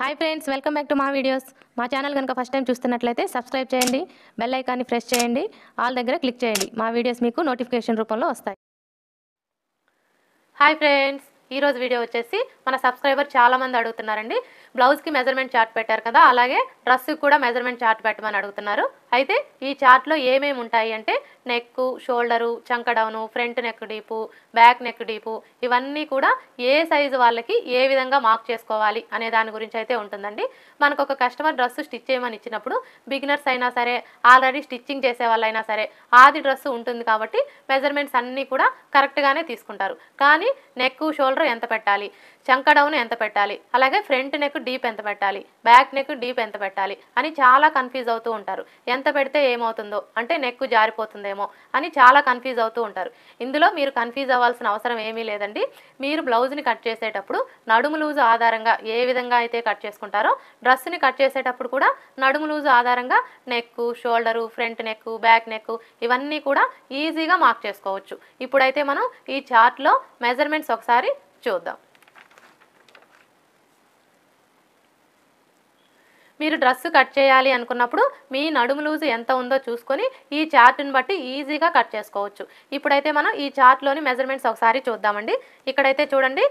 hi friends welcome back to మా videos మా channel కనుక ఫస్ట్ టైం చూస్తున్నట్లయితే సబ్స్క్రైబ్ చేయండి బెల్ ఐకాన్ని ప్రెస్ చేయండి ఆల్ దగ్గర క్లిక్ చేయండి మా వీడియోస్ మీకు నోటిఫికేషన్ రూపంలో వస్తాయి హాయ్ ఫ్రెండ్స్ ఈరోజు వీడియో వచ్చేసి మన సబ్స్క్రైబర్ చాలామంది అడుగుతున్నారండి బ్లౌజ్కి మెజర్మెంట్ చార్ట్ పెట్టారు కదా అలాగే డ్రెస్కి కూడా మెజర్మెంట్ చార్ట్ పెట్టమని అడుగుతున్నారు అయితే ఈ చార్ట్లో ఏమేమి ఉంటాయి అంటే నెక్ షోల్డరు చంకడౌను front neck deep back neck deep ఇవన్నీ కూడా ఏ సైజు వాళ్ళకి ఏ విధంగా మార్క్ చేసుకోవాలి అనే దాని గురించి అయితే ఉంటుందండి మనకు ఒక కస్టమర్ డ్రెస్ స్టిచ్ చేయమని ఇచ్చినప్పుడు బిగినర్స్ అయినా సరే ఆల్రెడీ స్టిచ్చింగ్ చేసే వాళ్ళైనా సరే ఆది డ్రెస్ ఉంటుంది కాబట్టి మెజర్మెంట్స్ అన్నీ కూడా కరెక్ట్గానే తీసుకుంటారు కానీ నెక్ షోల్డర్ ఎంత పెట్టాలి చంక డౌన్ ఎంత పెట్టాలి అలాగే ఫ్రంట్ నెక్ డీప్ ఎంత పెట్టాలి బ్యాక్ నెక్ డీప్ ఎంత పెట్టాలి అని చాలా కన్ఫ్యూజ్ అవుతూ ఉంటారు ఎంత పెడితే ఏమవుతుందో అంటే నెక్ జారిపోతుందేమో అని చాలా కన్ఫ్యూజ్ అవుతూ ఉంటారు ఇందులో మీరు కన్ఫ్యూజ్ అవ్వాల్సిన అవసరం ఏమీ లేదండి మీరు బ్లౌజ్ని కట్ చేసేటప్పుడు నడుము లూజు ఆధారంగా ఏ విధంగా అయితే కట్ చేసుకుంటారో డ్రెస్ని కట్ చేసేటప్పుడు కూడా నడుము లూజు ఆధారంగా neck shoulder front neck back neck ఇవన్నీ కూడా ఈజీగా మార్క్ చేసుకోవచ్చు ఇప్పుడైతే మనం ఈ చార్ట్లో మెజర్మెంట్స్ ఒకసారి చూద్దాం మీరు డ్రెస్ కట్ చేయాలి అనుకున్నప్పుడు మీ నడుము లూజు ఎంత ఉందో చూసుకొని ఈ చార్ట్ని బట్టి ఈజీగా కట్ చేసుకోవచ్చు ఇప్పుడైతే మనం ఈ చార్ట్లోని మెజర్మెంట్స్ ఒకసారి చూద్దామండి ఇక్కడైతే చూడండి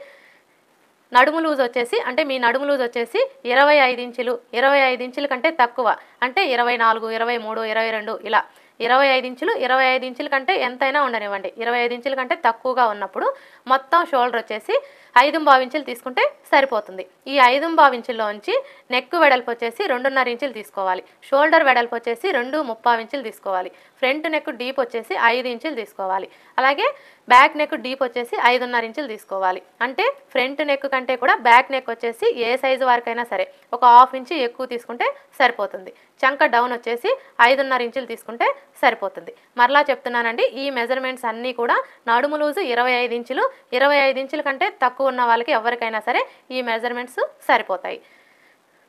నడుము లూజ్ వచ్చేసి అంటే మీ నడుము లూజ్ వచ్చేసి ఇరవై ఐదు ఇంచులు ఇరవై ఐదు ఇంచుల కంటే తక్కువ అంటే ఇరవై నాలుగు ఇరవై మూడు ఇరవై రెండు ఇలా ఇరవై ఐదు ఇంచులు ఇరవై ఐదు ఇంచుల కంటే ఎంతైనా ఉండనివ్వండి ఇరవై ఐదు ఇంచుల కంటే తక్కువగా ఉన్నప్పుడు మొత్తం షోల్డర్ వచ్చేసి ఐదు భావించులు తీసుకుంటే సరిపోతుంది ఈ ఐదు ఇంచుల్లోంచి నెక్ వెడల్పు వచ్చేసి రెండున్నర ఇంచులు తీసుకోవాలి షోల్డర్ వెడల్పు వచ్చేసి రెండు ముప్పావు ఇంచులు తీసుకోవాలి ఫ్రంట్ నెక్ డీప్ వచ్చేసి ఐదు ఇంచులు తీసుకోవాలి అలాగే బ్యాక్ నెక్ డీప్ వచ్చేసి ఐదున్నర ఇంచులు తీసుకోవాలి అంటే ఫ్రంట్ నెక్ కంటే కూడా బ్యాక్ నెక్ వచ్చేసి ఏ సైజు వరకైనా సరే ఒక హాఫ్ ఇంచు ఎక్కువ తీసుకుంటే సరిపోతుంది చంక డౌన్ వచ్చేసి ఐదున్నర ఇంచులు తీసుకుంటే సరిపోతుంది మరలా చెప్తున్నానండి ఈ మెజర్మెంట్స్ అన్నీ కూడా నడుము లూజు ఇరవై ఐదు ఇంచులు ఇరవై ఐదు ఇంచుల కంటే తక్కువ ఉన్న వాళ్ళకి ఎవరికైనా సరే ఈ మెజర్మెంట్స్ సరిపోతాయి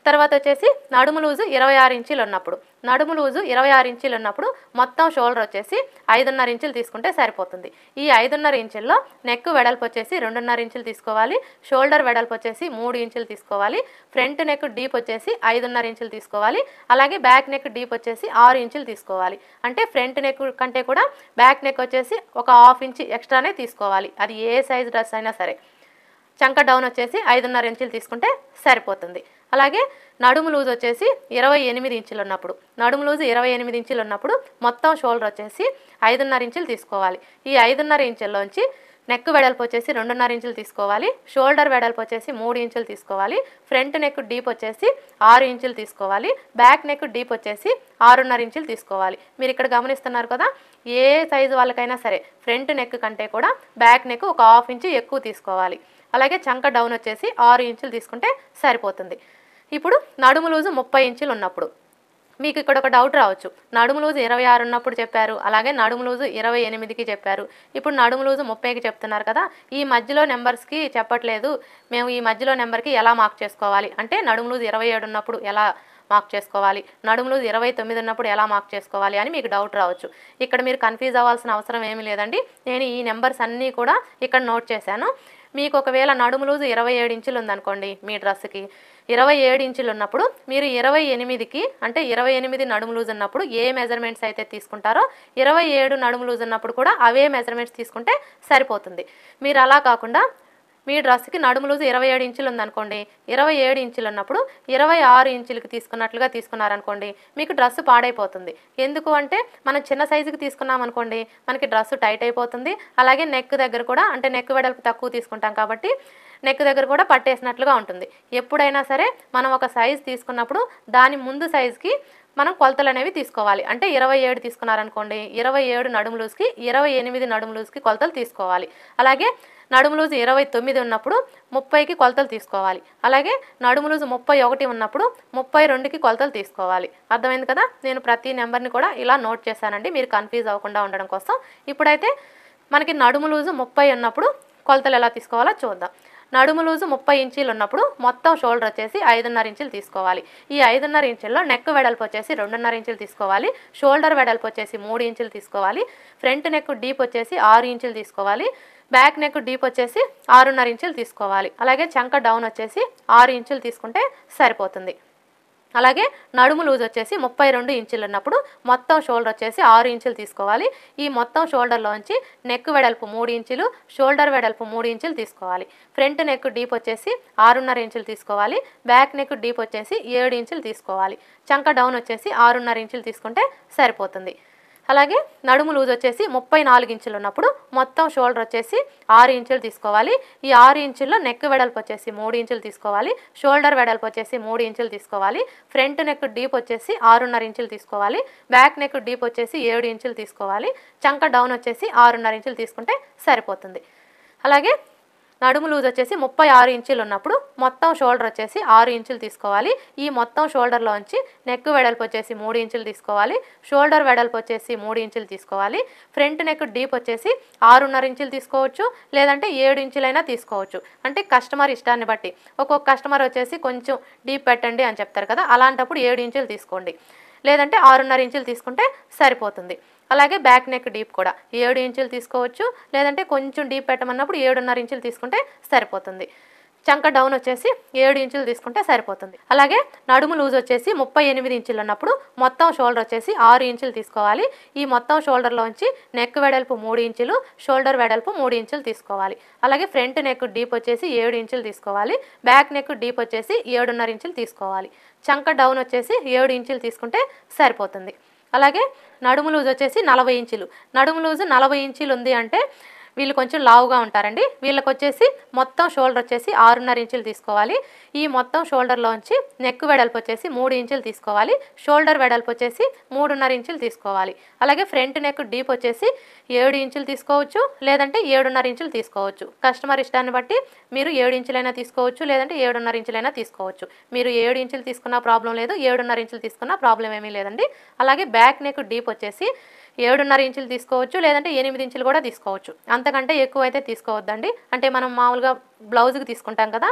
తర్వాత వచ్చేసి నడుము లూజు ఇరవై ఆరు ఇంచీలు ఉన్నప్పుడు నడుము లూజు ఇరవై ఆరు ఇంచీలు ఉన్నప్పుడు మొత్తం షోల్డర్ వచ్చేసి ఐదున్నర ఇంచులు తీసుకుంటే సరిపోతుంది ఈ ఐదున్నర ఇంచుల్లో నెక్ వెడల్పు వచ్చేసి రెండున్నర ఇంచులు తీసుకోవాలి షోల్డర్ వెడల్పు వచ్చేసి మూడు ఇంచులు తీసుకోవాలి ఫ్రంట్ నెక్ డీప్ వచ్చేసి ఐదున్నర ఇంచులు తీసుకోవాలి అలాగే బ్యాక్ నెక్ డీప్ వచ్చేసి ఆరు ఇంచులు తీసుకోవాలి అంటే ఫ్రంట్ నెక్ కంటే కూడా బ్యాక్ నెక్ వచ్చేసి ఒక హాఫ్ ఇంచ్ ఎక్స్ట్రానే తీసుకోవాలి అది ఏ సైజ్ డ్రెస్ అయినా సరే చంక డౌన్ వచ్చేసి ఐదున్నర ఇంచులు తీసుకుంటే సరిపోతుంది అలాగే నడుము లూజ్ వచ్చేసి ఇరవై ఎనిమిది ఇంచులు ఉన్నప్పుడు నడుము లూజ్ ఇరవై ఎనిమిది ఇంచులు ఉన్నప్పుడు మొత్తం షోల్డర్ వచ్చేసి ఐదున్నర ఇంచులు తీసుకోవాలి ఈ ఐదున్నర ఇంచుల్లోంచి నెక్ వెడల్పు వచ్చేసి రెండున్నర ఇంచులు తీసుకోవాలి షోల్డర్ వెడల్పు వచ్చేసి మూడు ఇంచులు తీసుకోవాలి ఫ్రంట్ నెక్ డీప్ వచ్చేసి ఆరు ఇంచులు తీసుకోవాలి బ్యాక్ నెక్ డీప్ వచ్చేసి ఆరున్నర ఇంచులు తీసుకోవాలి మీరు ఇక్కడ గమనిస్తున్నారు కదా ఏ సైజు వాళ్ళకైనా సరే ఫ్రంట్ నెక్ కంటే కూడా బ్యాక్ నెక్ ఒక హాఫ్ ఇంచు ఎక్కువ తీసుకోవాలి అలాగే చంక డౌన్ వచ్చేసి ఆరు ఇంచులు తీసుకుంటే సరిపోతుంది ఇప్పుడు నడుము లూజు ముప్పై ఇంచులు ఉన్నప్పుడు మీకు ఇక్కడ ఒక డౌట్ రావచ్చు నడుము రోజు ఇరవై ఆరు ఉన్నప్పుడు చెప్పారు అలాగే నడుము రోజు ఇరవై ఎనిమిదికి చెప్పారు ఇప్పుడు నడుము రోజు ముప్పైకి చెప్తున్నారు కదా ఈ మధ్యలో నెంబర్స్కి చెప్పట్లేదు మేము ఈ మధ్యలో నెంబర్కి ఎలా మార్క్ చేసుకోవాలి అంటే నడుము రోజు ఇరవై ఏడు ఉన్నప్పుడు ఎలా మార్క్ చేసుకోవాలి నడుములు ఇరవై తొమ్మిది ఉన్నప్పుడు ఎలా మార్క్ చేసుకోవాలి అని మీకు డౌట్ రావచ్చు ఇక్కడ మీరు కన్ఫ్యూజ్ అవ్వాల్సిన అవసరం ఏమీ లేదండి నేను ఈ నెంబర్స్ అన్నీ కూడా ఇక్కడ నోట్ చేశాను మీకు ఒకవేళ నడుము లూజు ఇరవై ఏడు ఇంచులు ఉందనుకోండి మీ డ్రెస్కి ఇరవై ఏడు ఇంచులు ఉన్నప్పుడు మీరు ఇరవై ఎనిమిదికి అంటే ఇరవై ఎనిమిది నడుము లూజ్ ఉన్నప్పుడు ఏ మెజర్మెంట్స్ అయితే తీసుకుంటారో ఇరవై ఏడు నడుము లూజ్ ఉన్నప్పుడు కూడా అవే మెజర్మెంట్స్ తీసుకుంటే సరిపోతుంది మీరు అలా కాకుండా మీ డ్రెస్కి నడుము లూజు ఇరవై ఏడు ఇంచులు ఉందనుకోండి ఇరవై ఏడు ఇంచులు ఉన్నప్పుడు ఇరవై ఆరు ఇంచులకి తీసుకున్నట్లుగా తీసుకున్నారనుకోండి మీకు డ్రెస్సు పాడైపోతుంది ఎందుకు అంటే మనం చిన్న సైజుకి తీసుకున్నాం అనుకోండి మనకి డ్రెస్సు టైట్ అయిపోతుంది అలాగే నెక్ దగ్గర కూడా అంటే నెక్ వెడల్పు తక్కువ తీసుకుంటాం కాబట్టి నెక్ దగ్గర కూడా పట్టేసినట్లుగా ఉంటుంది ఎప్పుడైనా సరే మనం ఒక సైజు తీసుకున్నప్పుడు దాని ముందు సైజుకి మనం కొలతలు అనేవి తీసుకోవాలి అంటే ఇరవై ఏడు తీసుకున్నారనుకోండి ఇరవై ఏడు నడుము లూజ్కి ఇరవై ఎనిమిది నడుము లూజ్కి కొలతలు తీసుకోవాలి అలాగే నడుము లూజు ఇరవై తొమ్మిది ఉన్నప్పుడు ముప్పైకి కొలతలు తీసుకోవాలి అలాగే నడుములూజు ముప్పై ఒకటి ఉన్నప్పుడు ముప్పై రెండుకి కొలతలు తీసుకోవాలి అర్థమైంది కదా నేను ప్రతి నెంబర్ని కూడా ఇలా నోట్ చేశానండి మీరు కన్ఫ్యూజ్ అవ్వకుండా ఉండడం కోసం ఇప్పుడైతే మనకి నడుము లూజు ముప్పై ఉన్నప్పుడు కొలతలు ఎలా తీసుకోవాలో చూద్దాం నడుము లూజు ముప్పై ఇంచీలు ఉన్నప్పుడు మొత్తం షోల్డర్ వచ్చేసి ఐదున్నర ఇంచులు తీసుకోవాలి ఈ ఐదున్నర ఇంచుల్లో నెక్ వెడల్పు వచ్చేసి రెండున్నర ఇంచులు తీసుకోవాలి షోల్డర్ వెడల్పు వచ్చేసి మూడు ఇంచులు తీసుకోవాలి ఫ్రంట్ నెక్ డీప్ వచ్చేసి ఆరు ఇంచులు తీసుకోవాలి బ్యాక్ నెక్ డీప్ వచ్చేసి ఆరున్నర ఇంచులు తీసుకోవాలి అలాగే చంక డౌన్ వచ్చేసి ఆరు ఇంచులు తీసుకుంటే సరిపోతుంది అలాగే నడుము లూజ్ వచ్చేసి ముప్పై రెండు ఇంచులు ఉన్నప్పుడు మొత్తం షోల్డర్ వచ్చేసి ఆరు ఇంచులు తీసుకోవాలి ఈ మొత్తం షోల్డర్లోంచి నెక్ వెడల్పు మూడు ఇంచులు షోల్డర్ వెడల్పు మూడు ఇంచులు తీసుకోవాలి ఫ్రంట్ నెక్ డీప్ వచ్చేసి ఆరున్నర ఇంచులు తీసుకోవాలి బ్యాక్ నెక్ డీప్ వచ్చేసి ఏడు ఇంచులు తీసుకోవాలి చంక డౌన్ వచ్చేసి ఆరున్నర ఇంచులు తీసుకుంటే సరిపోతుంది అలాగే నడుము లూజ్ వచ్చేసి ముప్పై నాలుగు ఇంచులు ఉన్నప్పుడు మొత్తం షోల్డర్ వచ్చేసి ఆరు ఇంచులు తీసుకోవాలి ఈ ఆరు ఇంచుల్లో నెక్ వెడల్పు వచ్చేసి మూడు ఇంచులు తీసుకోవాలి షోల్డర్ వెడల్పు వచ్చేసి మూడు ఇంచులు తీసుకోవాలి ఫ్రంట్ నెక్ డీప్ వచ్చేసి ఆరున్నర ఇంచులు తీసుకోవాలి బ్యాక్ నెక్ డీప్ వచ్చేసి ఏడు ఇంచులు తీసుకోవాలి చంక డౌన్ వచ్చేసి ఆరున్నర ఇంచులు తీసుకుంటే సరిపోతుంది అలాగే నడుము లూజ్ వచ్చేసి ముప్పై ఆరు ఇంచులు ఉన్నప్పుడు మొత్తం షోల్డర్ వచ్చేసి ఆరు ఇంచులు తీసుకోవాలి ఈ మొత్తం షోల్డర్లోంచి నెక్ వెడల్పు వచ్చేసి మూడు ఇంచులు తీసుకోవాలి షోల్డర్ వెడల్పు వచ్చేసి మూడు ఇంచులు తీసుకోవాలి ఫ్రంట్ నెక్ డీప్ వచ్చేసి ఆరున్నర ఇంచులు తీసుకోవచ్చు లేదంటే ఏడు ఇంచులైనా తీసుకోవచ్చు అంటే కస్టమర్ ఇష్టాన్ని బట్టి ఒక్కొక్క కస్టమర్ వచ్చేసి కొంచెం డీప్ పెట్టండి అని చెప్తారు కదా అలాంటప్పుడు ఏడు ఇంచులు తీసుకోండి లేదంటే ఆరున్నర ఇంచులు తీసుకుంటే సరిపోతుంది అలాగే బ్యాక్ నెక్ డీప్ కూడా ఏడు ఇంచులు తీసుకోవచ్చు లేదంటే కొంచెం డీప్ పెట్టమన్నప్పుడు ఏడున్నర ఇంచులు తీసుకుంటే సరిపోతుంది చంక డౌన్ వచ్చేసి ఏడు ఇంచులు తీసుకుంటే సరిపోతుంది అలాగే నడుము లూజ్ వచ్చేసి ముప్పై ఎనిమిది ఇంచులు ఉన్నప్పుడు మొత్తం షోల్డర్ వచ్చేసి ఆరు ఇంచులు తీసుకోవాలి ఈ మొత్తం షోల్డర్లోంచి నెక్ వెడల్పు మూడు ఇంచులు షోల్డర్ వెడల్పు మూడు ఇంచులు తీసుకోవాలి అలాగే ఫ్రంట్ నెక్ డీప్ వచ్చేసి ఏడు ఇంచులు తీసుకోవాలి బ్యాక్ నెక్ డీప్ వచ్చేసి ఏడున్నర ఇంచులు తీసుకోవాలి చంక డౌన్ వచ్చేసి ఏడు ఇంచులు తీసుకుంటే సరిపోతుంది అలాగే నడుము లూజ్ వచ్చేసి నలభై ఇంచులు నడుము లూజు నలభై ఇంచులు ఉంది అంటే వీళ్ళు కొంచెం లావుగా ఉంటారండి వీళ్ళకి వచ్చేసి మొత్తం షోల్డర్ వచ్చేసి ఆరున్నర ఇంచులు తీసుకోవాలి ఈ మొత్తం షోల్డర్లోంచి నెక్ వెడల్పు వచ్చేసి మూడు ఇంచులు తీసుకోవాలి షోల్డర్ వెడల్పు వచ్చేసి మూడున్నర ఇంచులు తీసుకోవాలి అలాగే ఫ్రంట్ నెక్ డీప్ వచ్చేసి ఏడు ఇంచులు తీసుకోవచ్చు లేదంటే ఏడున్నర ఇంచులు తీసుకోవచ్చు కస్టమర్ ఇష్టాన్ని బట్టి మీరు ఏడు ఇంచులైనా తీసుకోవచ్చు లేదంటే ఏడున్నర ఇంచులైనా తీసుకోవచ్చు మీరు ఏడు ఇంచులు తీసుకున్న ప్రాబ్లం లేదు ఏడున్నర ఇంచులు తీసుకున్న ప్రాబ్లం ఏమీ లేదండి అలాగే బ్యాక్ నెక్ డీప్ వచ్చేసి ఏడున్నర ఇంచులు తీసుకోవచ్చు లేదంటే ఎనిమిది ఇంచులు కూడా తీసుకోవచ్చు అంతకంటే ఎక్కువ అయితే తీసుకోవద్దండి అంటే మనం మామూలుగా బ్లౌజ్కి తీసుకుంటాం కదా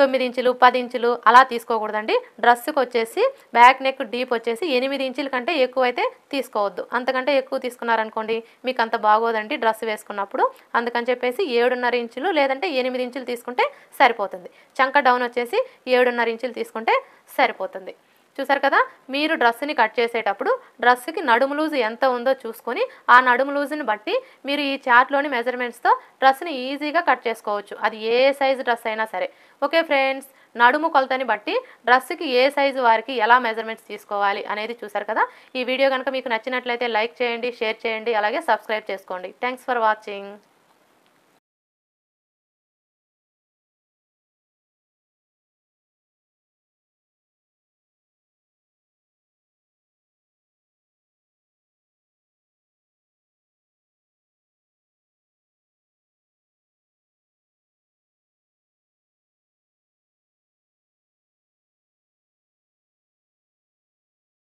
తొమ్మిది ఇంచులు పది ఇంచులు అలా తీసుకోకూడదండి డ్రెస్సుకి వచ్చేసి బ్యాక్ నెక్ డీప్ వచ్చేసి ఎనిమిది ఇంచుల కంటే ఎక్కువ అయితే తీసుకోవద్దు అంతకంటే ఎక్కువ తీసుకున్నారనుకోండి మీకు అంత బాగోదండి డ్రెస్ వేసుకున్నప్పుడు అందుకని చెప్పేసి ఏడున్నర ఇంచులు లేదంటే ఎనిమిది ఇంచులు తీసుకుంటే సరిపోతుంది చంక డౌన్ వచ్చేసి ఏడున్నర ఇంచులు తీసుకుంటే సరిపోతుంది చూసారు కదా మీరు డ్రెస్ని కట్ చేసేటప్పుడు డ్రెస్కి నడుము లూజు ఎంత ఉందో చూసుకొని ఆ నడుము లూజుని బట్టి మీరు ఈ చార్ట్లోని మెజర్మెంట్స్తో డ్రెస్ని ఈజీగా కట్ చేసుకోవచ్చు అది ఏ సైజు డ్రెస్ అయినా సరే ఓకే ఫ్రెండ్స్ నడుము కొలతని బట్టి డ్రెస్కి ఏ సైజు వారికి ఎలా మెజర్మెంట్స్ తీసుకోవాలి అనేది చూసారు కదా ఈ వీడియో కనుక మీకు నచ్చినట్లయితే లైక్ చేయండి షేర్ చేయండి అలాగే సబ్స్క్రైబ్ చేసుకోండి థ్యాంక్స్ ఫర్ వాచింగ్